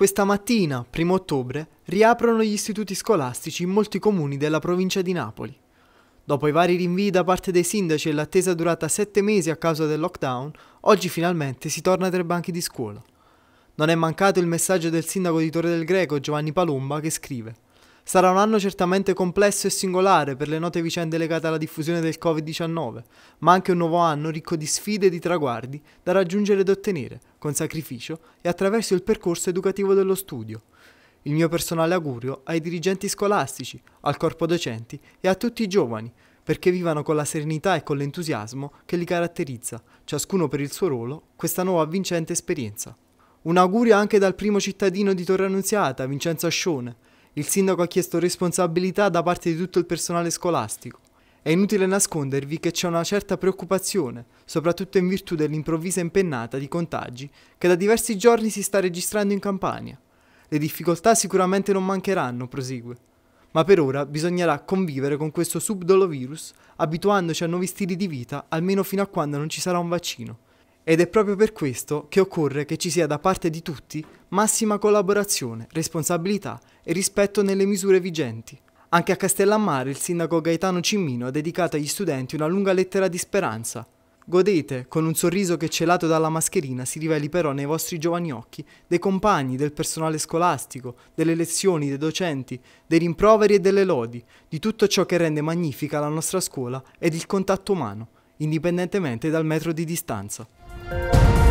Questa mattina, 1 ottobre, riaprono gli istituti scolastici in molti comuni della provincia di Napoli. Dopo i vari rinvii da parte dei sindaci e l'attesa durata sette mesi a causa del lockdown, oggi finalmente si torna tra i banchi di scuola. Non è mancato il messaggio del sindaco di Torre del Greco Giovanni Palomba che scrive Sarà un anno certamente complesso e singolare per le note vicende legate alla diffusione del Covid-19, ma anche un nuovo anno ricco di sfide e di traguardi da raggiungere ed ottenere, con sacrificio e attraverso il percorso educativo dello studio. Il mio personale augurio ai dirigenti scolastici, al corpo docenti e a tutti i giovani, perché vivano con la serenità e con l'entusiasmo che li caratterizza, ciascuno per il suo ruolo, questa nuova vincente esperienza. Un augurio anche dal primo cittadino di Torre Annunziata, Vincenzo Ascione, il sindaco ha chiesto responsabilità da parte di tutto il personale scolastico. È inutile nascondervi che c'è una certa preoccupazione, soprattutto in virtù dell'improvvisa impennata di contagi che da diversi giorni si sta registrando in Campania. Le difficoltà sicuramente non mancheranno, prosegue. Ma per ora bisognerà convivere con questo subdolo virus, abituandoci a nuovi stili di vita almeno fino a quando non ci sarà un vaccino. Ed è proprio per questo che occorre che ci sia da parte di tutti massima collaborazione, responsabilità e rispetto nelle misure vigenti. Anche a Castellammare il sindaco Gaetano Cimmino ha dedicato agli studenti una lunga lettera di speranza. Godete, con un sorriso che celato dalla mascherina si riveli però nei vostri giovani occhi, dei compagni, del personale scolastico, delle lezioni, dei docenti, dei rimproveri e delle lodi, di tutto ciò che rende magnifica la nostra scuola ed il contatto umano, indipendentemente dal metro di distanza. Thank you.